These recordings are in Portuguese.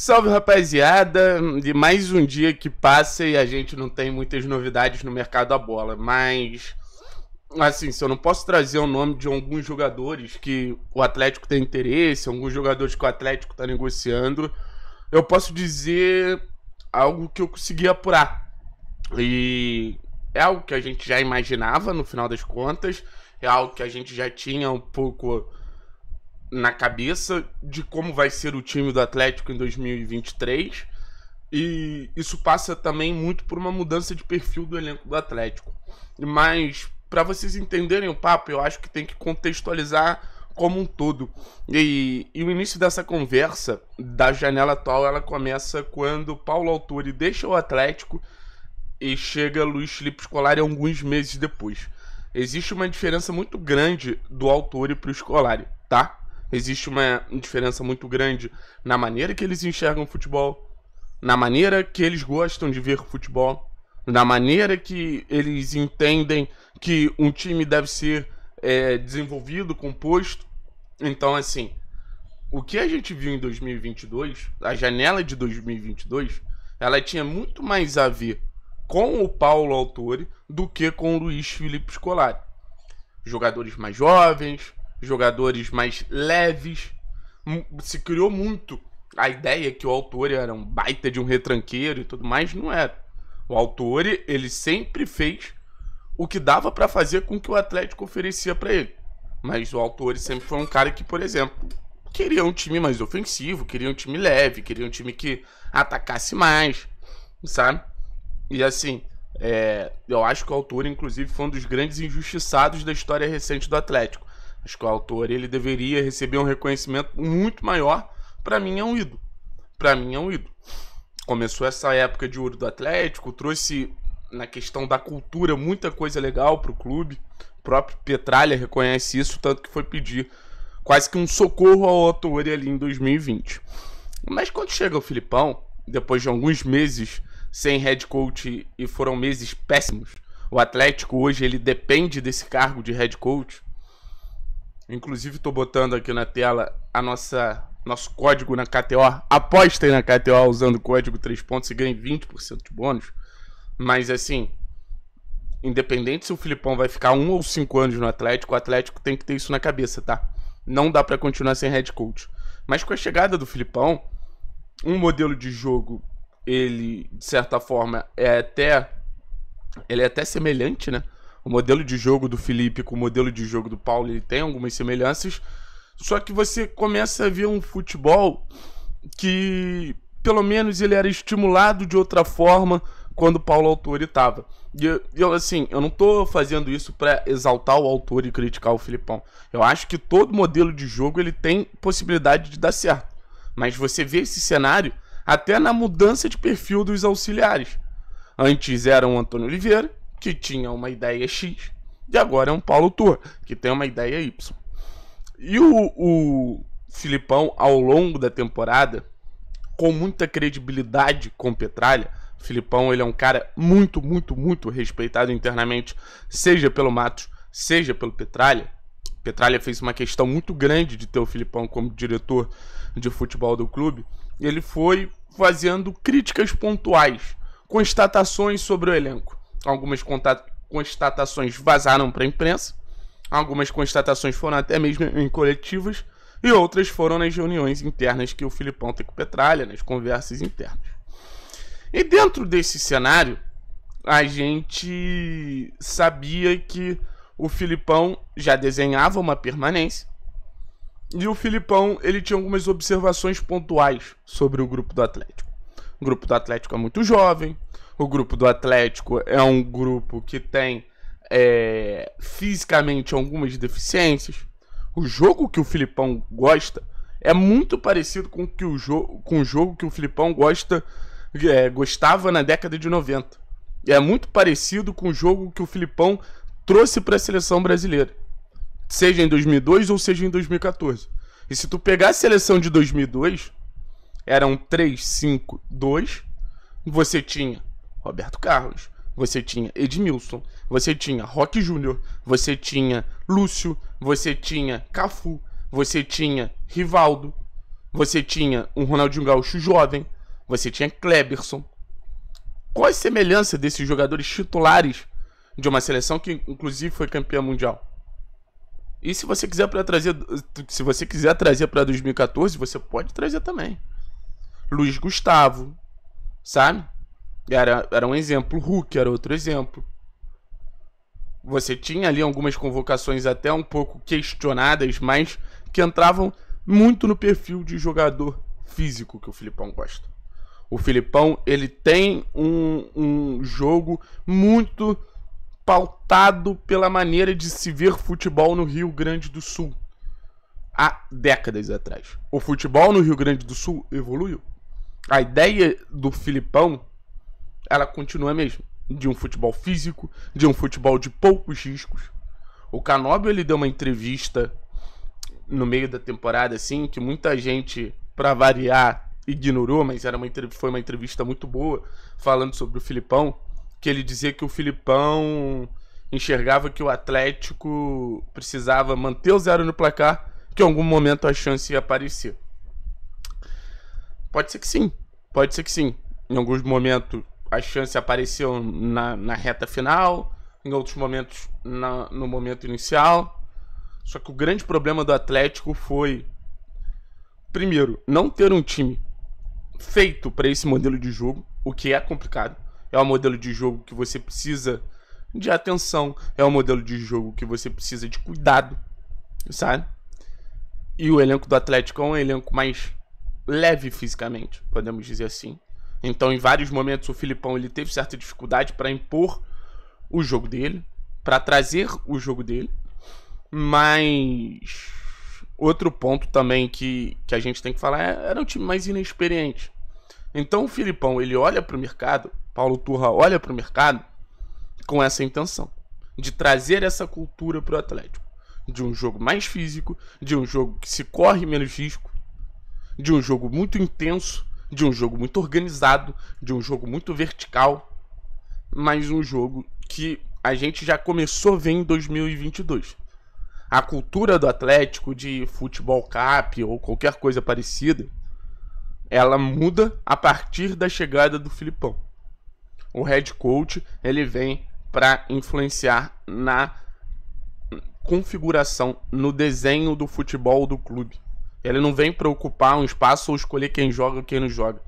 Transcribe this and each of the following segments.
Salve rapaziada, de mais um dia que passa e a gente não tem muitas novidades no mercado da bola, mas assim, se eu não posso trazer o nome de alguns jogadores que o Atlético tem interesse, alguns jogadores que o Atlético está negociando, eu posso dizer algo que eu consegui apurar. E é algo que a gente já imaginava no final das contas, é algo que a gente já tinha um pouco na cabeça de como vai ser o time do Atlético em 2023. E isso passa também muito por uma mudança de perfil do elenco do Atlético. Mas para vocês entenderem o papo, eu acho que tem que contextualizar como um todo. E, e, o início dessa conversa da janela atual, ela começa quando Paulo Autori deixa o Atlético e chega Luiz Felipe Scolari alguns meses depois. Existe uma diferença muito grande do Autori para o Scolari, tá? Existe uma diferença muito grande na maneira que eles enxergam o futebol, na maneira que eles gostam de ver o futebol, na maneira que eles entendem que um time deve ser é, desenvolvido, composto. Então, assim, o que a gente viu em 2022, a janela de 2022, ela tinha muito mais a ver com o Paulo Autore do que com o Luiz Felipe Scolari. Jogadores mais jovens, jogadores mais leves. Se criou muito a ideia é que o Autori era um baita de um retranqueiro e tudo mais, não era. O Autori, ele sempre fez o que dava para fazer com o que o Atlético oferecia para ele. Mas o Autori sempre foi um cara que, por exemplo, queria um time mais ofensivo, queria um time leve, queria um time que atacasse mais, sabe? E assim, é, eu acho que o Autori, inclusive, foi um dos grandes injustiçados da história recente do Atlético. Acho que o autor ele deveria receber um reconhecimento muito maior. Para mim é um ídolo. Para mim é um ídolo. Começou essa época de ouro do Atlético, trouxe na questão da cultura muita coisa legal para o clube. O próprio Petralha reconhece isso, tanto que foi pedir quase que um socorro ao autor ali em 2020. Mas quando chega o Filipão, depois de alguns meses sem head coach e foram meses péssimos, o Atlético hoje ele depende desse cargo de head coach. Inclusive, estou botando aqui na tela a nossa nosso código na KTO. Apostem na KTO usando o código 3 pontos e ganhe 20% de bônus. Mas assim, independente se o Filipão vai ficar um ou cinco anos no Atlético, o Atlético tem que ter isso na cabeça, tá? Não dá para continuar sem head coach. Mas com a chegada do Filipão, um modelo de jogo, ele de certa forma é até ele é até semelhante, né? O modelo de jogo do Felipe com o modelo de jogo do Paulo ele tem algumas semelhanças, só que você começa a ver um futebol que, pelo menos, ele era estimulado de outra forma quando o Paulo Autori estava. E eu, eu, assim, eu não estou fazendo isso para exaltar o autor e criticar o Filipão. Eu acho que todo modelo de jogo ele tem possibilidade de dar certo. Mas você vê esse cenário até na mudança de perfil dos auxiliares. Antes era o Antônio Oliveira, que tinha uma ideia X e agora é um Paulo Tour, que tem uma ideia Y. E o, o Filipão, ao longo da temporada, com muita credibilidade com Petralha, o Filipão ele é um cara muito, muito, muito respeitado internamente, seja pelo Matos, seja pelo Petralha. Petralha fez uma questão muito grande de ter o Filipão como diretor de futebol do clube. Ele foi fazendo críticas pontuais, constatações sobre o elenco. Algumas constatações vazaram para a imprensa, algumas constatações foram até mesmo em coletivas, e outras foram nas reuniões internas que o Filipão tem com o Petralha, nas conversas internas. E dentro desse cenário, a gente sabia que o Filipão já desenhava uma permanência. E o Filipão, ele tinha algumas observações pontuais sobre o grupo do Atlético. O grupo do Atlético é muito jovem, o grupo do Atlético é um grupo que tem é, fisicamente algumas deficiências. O jogo que o Filipão gosta é muito parecido com, que o, jo com o jogo que o Filipão gosta, é, gostava na década de 90. É muito parecido com o jogo que o Filipão trouxe para a seleção brasileira, seja em 2002 ou seja em 2014. E se tu pegar a seleção de 2002, eram 3, 5, 2. Você tinha Roberto Carlos, você tinha Edmilson, você tinha Roque Júnior, você tinha Lúcio, você tinha Cafu, você tinha Rivaldo, você tinha um Ronaldinho Gaúcho jovem, você tinha Kleberson. Qual a semelhança desses jogadores titulares de uma seleção que inclusive foi campeã mundial? E se você quiser para trazer, se você quiser trazer para 2014, você pode trazer também. Luiz Gustavo, sabe? Era, era um exemplo. Hulk era outro exemplo. Você tinha ali algumas convocações até um pouco questionadas, mas que entravam muito no perfil de jogador físico que o Filipão gosta. O Filipão, ele tem um, um jogo muito pautado pela maneira de se ver futebol no Rio Grande do Sul. Há décadas atrás. O futebol no Rio Grande do Sul evoluiu. A ideia do Filipão ela continua a mesma. De um futebol físico, de um futebol de poucos riscos. O Canóbio, ele deu uma entrevista no meio da temporada, assim, que muita gente, para variar, ignorou, mas era uma, foi uma entrevista muito boa, falando sobre o Filipão, que ele dizia que o Filipão enxergava que o Atlético precisava manter o zero no placar, que em algum momento a chance ia aparecer. Pode ser que sim, pode ser que sim. Em alguns momentos as chances apareciam na, na reta final, em outros momentos na, no momento inicial. Só que o grande problema do Atlético foi, primeiro, não ter um time feito para esse modelo de jogo, o que é complicado. É um modelo de jogo que você precisa de atenção, é um modelo de jogo que você precisa de cuidado, sabe? E o elenco do Atlético é um elenco mais leve fisicamente, podemos dizer assim. Então, em vários momentos, o Filipão ele teve certa dificuldade para impor o jogo dele, para trazer o jogo dele. Mas outro ponto também que, que a gente tem que falar é, era um time mais inexperiente. Então o Filipão ele olha para o mercado, Paulo Turra olha para o mercado com essa intenção de trazer essa cultura para o Atlético, de um jogo mais físico, de um jogo que se corre menos risco, de um jogo muito intenso de um jogo muito organizado, de um jogo muito vertical, mas um jogo que a gente já começou a ver em 2022. A cultura do Atlético de futebol cap ou qualquer coisa parecida, ela muda a partir da chegada do Filipão. O head coach, ele vem para influenciar na configuração, no desenho do futebol do clube. Ele não vem para ocupar um espaço ou escolher quem joga ou quem não joga.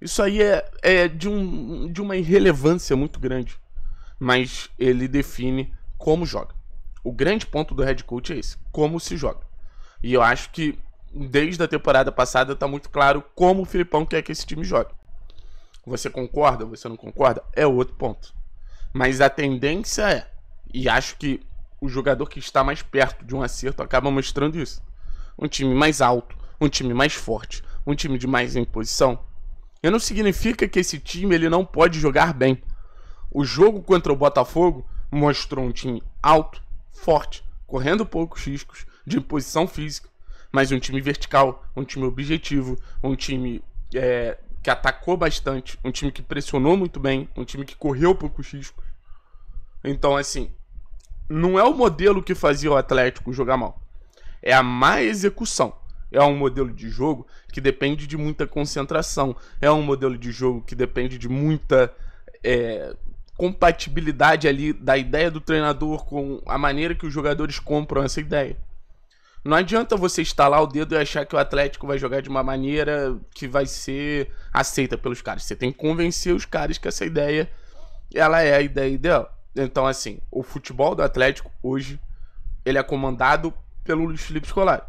Isso aí é, é de, um, de uma irrelevância muito grande. Mas ele define como joga. O grande ponto do head coach é esse: como se joga. E eu acho que desde a temporada passada está muito claro como o Filipão quer que esse time jogue. Você concorda, você não concorda? É outro ponto. Mas a tendência é, e acho que o jogador que está mais perto de um acerto acaba mostrando isso um time mais alto, um time mais forte, um time de mais imposição. E não significa que esse time ele não pode jogar bem. O jogo contra o Botafogo mostrou um time alto, forte, correndo poucos riscos, de imposição física, mas um time vertical, um time objetivo, um time é, que atacou bastante, um time que pressionou muito bem, um time que correu poucos riscos. Então, assim, não é o modelo que fazia o Atlético jogar mal é a má execução. É um modelo de jogo que depende de muita concentração. É um modelo de jogo que depende de muita é, compatibilidade ali da ideia do treinador com a maneira que os jogadores compram essa ideia. Não adianta você estalar o dedo e achar que o Atlético vai jogar de uma maneira que vai ser aceita pelos caras. Você tem que convencer os caras que essa ideia ela é a ideia ideal. Então, assim, o futebol do Atlético hoje ele é comandado pelo Luiz Felipe Scolari.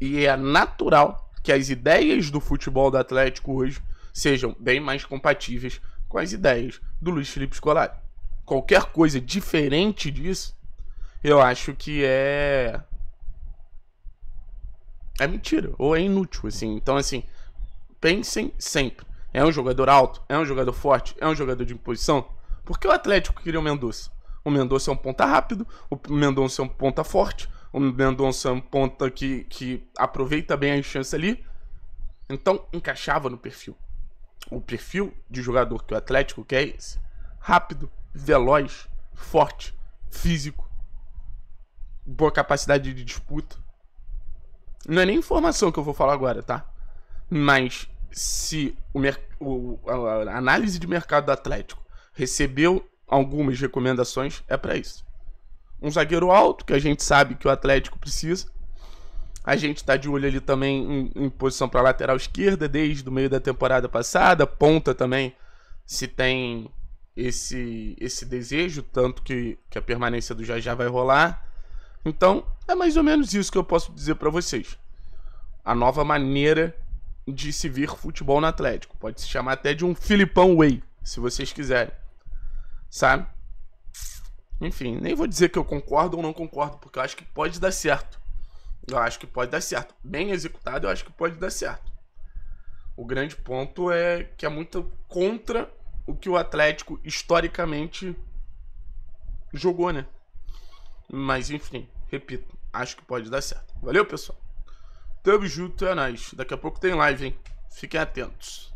E é natural que as ideias do futebol do Atlético hoje sejam bem mais compatíveis com as ideias do Luiz Felipe Scolari. Qualquer coisa diferente disso, eu acho que é é mentira ou é inútil assim. Então assim, pensem sempre. É um jogador alto, é um jogador forte, é um jogador de imposição. Por que o Atlético queria o Mendonça? O Mendonça é um ponta rápido, o Mendonça é um ponta forte, o Mendonça é um ponta que, que aproveita bem a chance ali. Então, encaixava no perfil. O perfil de jogador que o Atlético quer é esse. Rápido, veloz, forte, físico, boa capacidade de disputa. Não é nem informação que eu vou falar agora, tá? Mas se o, o a análise de mercado do Atlético recebeu algumas recomendações, é para isso um zagueiro alto, que a gente sabe que o Atlético precisa. A gente está de olho ali também em, em posição para lateral esquerda desde o meio da temporada passada, ponta também, se tem esse esse desejo, tanto que, que a permanência do Jajá vai rolar. Então, é mais ou menos isso que eu posso dizer para vocês. A nova maneira de se vir futebol no Atlético. Pode se chamar até de um Filipão Way, se vocês quiserem. Sabe? Enfim, nem vou dizer que eu concordo ou não concordo, porque eu acho que pode dar certo. Eu acho que pode dar certo. Bem executado, eu acho que pode dar certo. O grande ponto é que é muito contra o que o Atlético historicamente jogou, né? Mas enfim, repito, acho que pode dar certo. Valeu, pessoal. Tamo junto, é nóis. Daqui a pouco tem live, hein? Fiquem atentos.